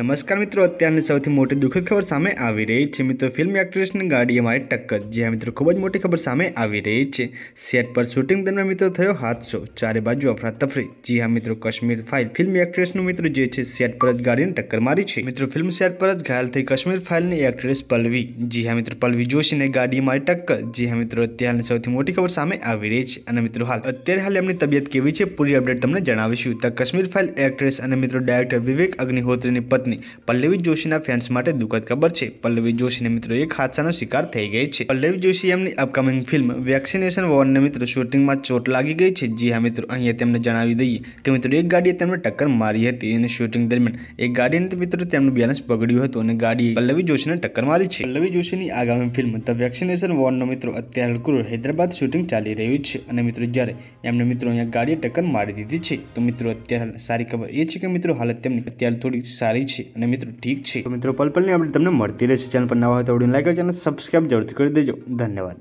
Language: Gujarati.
નમસ્કાર મિત્રો અત્યારની સૌથી મોટી દુઃખદ ખબર સામે આવી રહી છે મિત્રો ફિલ્મ એક્ટ્રેસની ગાડીમાં ટક્કર જી હા મિત્રો ખૂબ જ મોટી ખબર સામે આવી રહી છે સેટ પર શૂટિંગ દરમિયાન મિત્રો થયો હાટસો ચારે બાજુ અફરા તફરી જી હા મિત્રો Kashmir ફાઈલ ફિલ્મ એક્ટ્રેસનું મિત્રો જે છે સેટ પર જ ગાડીને ટક્કર મારી છે મિત્રો ફિલ્મ સેટ પર જ ઘાયલ થઈ Kashmir ફાઈલની એક્ટ્રેસ પલ્વી જી હા મિત્રો પલ્વી જોશીને ગાડીમાં ટક્કર જી હા મિત્રો અત્યારની સૌથી મોટી ખબર સામે આવી રહી છે અને મિત્રો હાલ અત્યારે હાલ એમની તબિયત કેવી છે પૂરી અપડેટ તમને જણાવીશું તો Kashmir ફાઈલ એક્ટ્રેસ અને મિત્રો ડિરેક્ટર વિવેક અગ્નિહોત્રીને પ સુરતની પલ્લવી જોશીના ફેન્સ માટે દુઃખદ ખબર છે પલ્લવી જોશીને મિત્રો એક હાદસાનો શિકાર થઈ ગઈ છે પલ્લવી જોશી એમની અપકમિંગ ફિલ્મ વેક્સિનેશન વોર્નને મિત્રો શૂટિંગમાં ચોટ લાગી ગઈ છે જી હા મિત્રો અહીંયા તેમને જણાવી દઈએ કે મિત્રો એક ગાડીએ તેમને ટક્કર મારી હતી અને શૂટિંગ દરમિયાન એક ગાડીને મિત્રો તેમનું બેલેન્સ બગડ્યું હતું અને ગાડીએ પલ્લવી જોશીને ટક્કર મારી છે પલ્લવી જોશીની આગામી ફિલ્મ ધ વેક્સિનેશન વોર્નનો મિત્રો અત્યારે ક્રૂર હૈદરાબાદ શૂટિંગ ચાલી રહ્યું છે અને મિત્રો જ્યારે એમને મિત્રો અહીંયા ગાડીએ ટક્કર મારી દીધી છે તો મિત્રો અત્યારે સારી ખબર એ છે કે મિત્રો હાલત તેમની અત્યારે થોડી સારી છે છે અને મિત્રો ઠીક છે મિત્રો પલપલની આપણે તમને મળતી રહેશે ચેનલ પર નવા હોય તો ઓડિયો લાઈક ચેનલ સબસ્ક્રાઈબ જરૂરથી કરી દેજો ધન્યવાદ